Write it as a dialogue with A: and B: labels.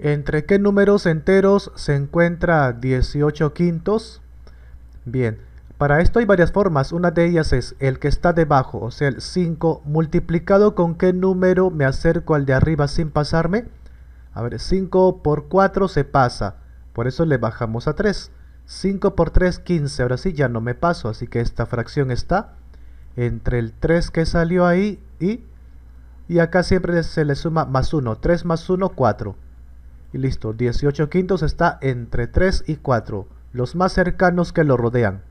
A: ¿Entre qué números enteros se encuentra 18 quintos? Bien, para esto hay varias formas. Una de ellas es el que está debajo, o sea, el 5, multiplicado con qué número me acerco al de arriba sin pasarme. A ver, 5 por 4 se pasa, por eso le bajamos a 3. 5 por 3, 15. Ahora sí, ya no me paso, así que esta fracción está entre el 3 que salió ahí y... Y acá siempre se le suma más 1. 3 más 1, 4. Y listo, 18 quintos está entre 3 y 4, los más cercanos que lo rodean.